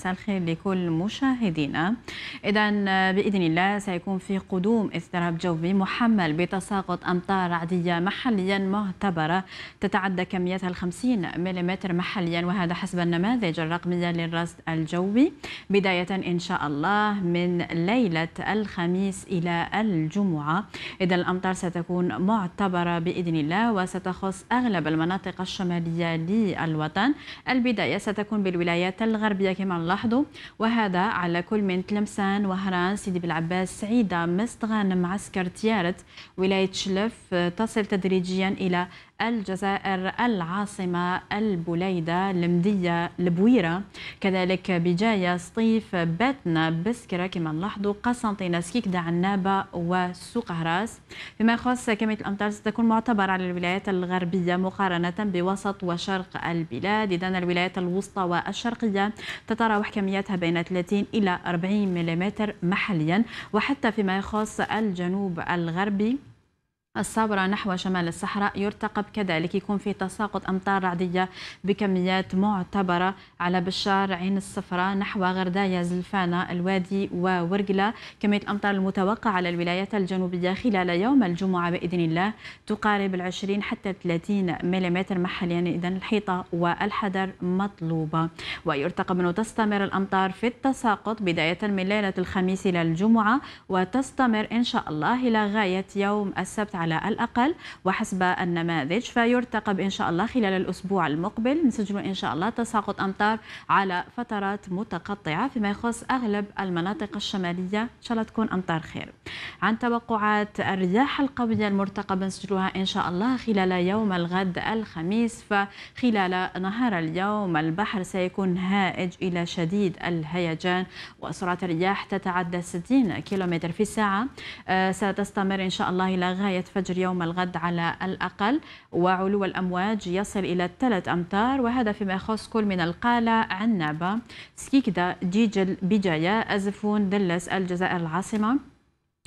مساء الخير لكل مشاهدينا إذا آه، بإذن الله سيكون في قدوم اضطراب جوي محمل بتساقط أمطار رعديه محليا معتبرة تتعدى كميتها ال 50 ملم محليا وهذا حسب النماذج الرقمية للرصد الجوي بداية إن شاء الله من ليلة الخميس إلى الجمعة إذا الأمطار ستكون معتبرة بإذن الله وستخص أغلب المناطق الشمالية للوطن البداية ستكون بالولايات الغربية كما نلاحظه وهذا على كل من تلمسان وهران سيدي بالعباس سعيدة مستغانم معسكر تيارت ولاية شلف تصل تدريجيا إلى الجزائر العاصمة البليدة المدية البويرة كذلك بجاية سطيف باتنا بسكرة كما نلاحظوا قسنطينة سكيكدا عنابة وسوق هراس فيما يخص كمية الأمطار ستكون معتبرة على الولايات الغربية مقارنة بوسط وشرق البلاد إذا الولايات الوسطى والشرقية تتراوح كمياتها بين 30 إلى 40 ملم محليا وحتى فيما يخص الجنوب الغربي الصابرة نحو شمال الصحراء يرتقب كذلك يكون في تساقط أمطار رعدية بكميات معتبرة على بشار عين الصفراء نحو غردايا زلفانة الوادي وورقلة كمية الأمطار المتوقعة على الولايات الجنوبية خلال يوم الجمعة بإذن الله تقارب العشرين حتى 30 ملم محليا يعني إذا الحيطة والحذر مطلوبة ويرتقب أنه تستمر الأمطار في التساقط بداية من ليلة الخميس إلى الجمعة وتستمر إن شاء الله إلى غاية يوم السبت على الأقل وحسب النماذج فيرتقب إن شاء الله خلال الأسبوع المقبل نسجل إن شاء الله تساقط أمطار على فترات متقطعة فيما يخص أغلب المناطق الشمالية إن شاء الله تكون أمطار خير عن توقعات الرياح القوية المرتقبة نسجلها إن شاء الله خلال يوم الغد الخميس فخلال نهار اليوم البحر سيكون هائج إلى شديد الهيجان وسرعة الرياح تتعدى 60 كيلومتر في الساعة آه، ستستمر إن شاء الله إلى غاية فجر يوم الغد على الأقل وعلو الأمواج يصل إلى 3 أمتار وهذا فيما يخص كل من القالة عنابة سكيكدا ديجل بجاية أزفون دلس الجزائر العاصمة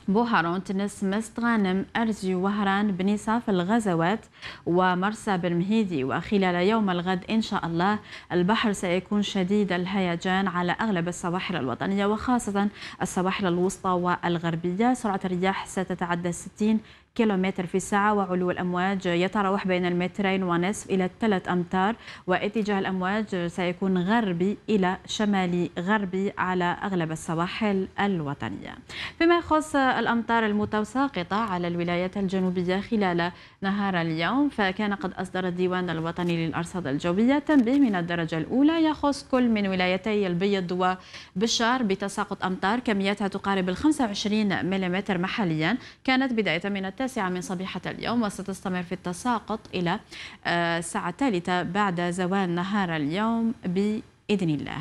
بوهارون تنس مست غانم أرزي وهران بنيسة الغزوات ومرسى برمهيدي وخلال يوم الغد إن شاء الله البحر سيكون شديد الهيجان على أغلب السواحل الوطنية وخاصة السواحل الوسطى والغربية سرعة الرياح ستتعدى 60 كيلومتر في الساعة وعلو الأمواج يتراوح بين المترين ونصف إلى الثلاث أمتار واتجاه الأمواج سيكون غربي إلى شمالي غربي على أغلب السواحل الوطنية فيما يخص الأمطار المتساقطة على الولايات الجنوبية خلال نهار اليوم فكان قد أصدر الديوان الوطني للأرصاد الجوية تنبيه من الدرجة الأولى يخص كل من ولايتي البيض وبشار بتساقط أمطار كمياتها تقارب ال 25 ملم محليا كانت بداية من التاريخ التاسعة من صبيحة اليوم وستستمر في التساقط إلى آه، الساعة الثالثة بعد زوال نهار اليوم ب بإذن الله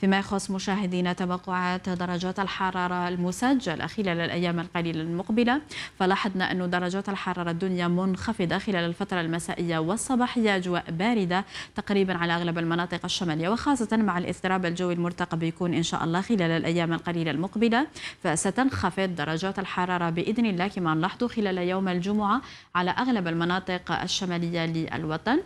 فيما يخص مشاهدينا توقعات درجات الحرارة المسجلة خلال الأيام القليلة المقبلة فلاحظنا أن درجات الحرارة الدنيا منخفضة خلال الفترة المسائية والصباحية أجواء باردة تقريبا على أغلب المناطق الشمالية وخاصة مع الاضطراب الجوي المرتقب يكون إن شاء الله خلال الأيام القليلة المقبلة فستنخفض درجات الحرارة بإذن الله كما نلاحظ خلال يوم الجمعة على أغلب المناطق الشمالية للوطن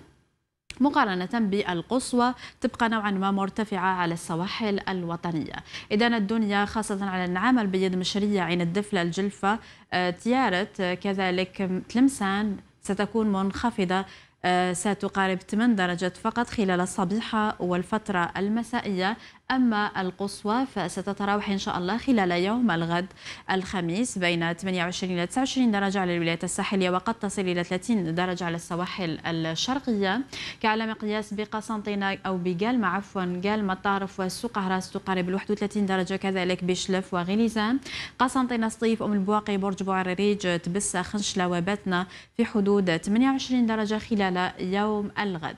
مقارنة بالقصوى تبقى نوعا ما مرتفعة على السواحل الوطنية إذا الدنيا خاصة على العمل بيد مشرية عين الدفلة الجلفة آه، تيارة آه، كذلك تلمسان ستكون منخفضة آه، ستقارب 8 درجات فقط خلال الصبيحة والفترة المسائية أما القصوى فستتراوح إن شاء الله خلال يوم الغد الخميس بين 28 إلى 29 درجة على الولايات الساحلية وقد تصل إلى 30 درجة على السواحل الشرقية كعلى مقياس بقسنطينة أو بقلم عفوا قلم الطارف والسوق هراس تقارب 31 درجة كذلك بشلف وغليزان قسنطينة سطيف أم البواقي برج بوعريج تبسة خنشلة وباتنا في حدود 28 درجة خلال يوم الغد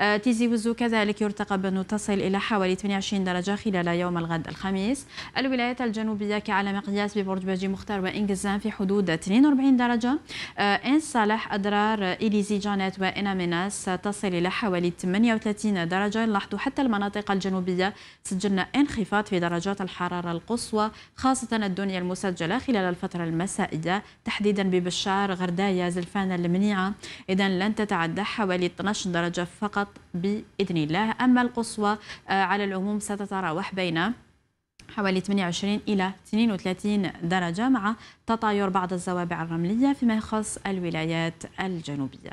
آه، تيزي وزو كذلك يرتقب أنه تصل إلى حوالي 28 درجة درجة خلال يوم الغد الخميس الولايات الجنوبية كعلى مقياس ببرج باجي مختار وإنجزان في حدود 42 درجة آه، إن صالح أدرار إليزي جانيت وإناميناس تصل إلى حوالي 38 درجة لاحظوا حتى المناطق الجنوبية سجلنا انخفاض في درجات الحرارة القصوى خاصة الدنيا المسجلة خلال الفترة المسائية تحديدا ببشار غردايا زلفان المنيعة إذا لن تتعدى حوالي 12 درجة فقط بإذن الله أما القصوى آه، على العموم ست تتراوح بين حوالي 28 إلى 32 درجة مع تطاير بعض الزوابع الرملية فيما يخص الولايات الجنوبية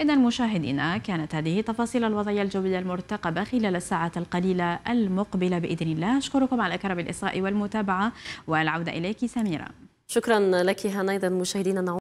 إذا مشاهدينا كانت هذه تفاصيل الوضعية الجوية المرتقبة خلال الساعات القليلة المقبلة بإذن الله أشكركم على كرم الإصغاء والمتابعة والعودة إليك سميرة شكرا لك هنا إذا مشاهدينا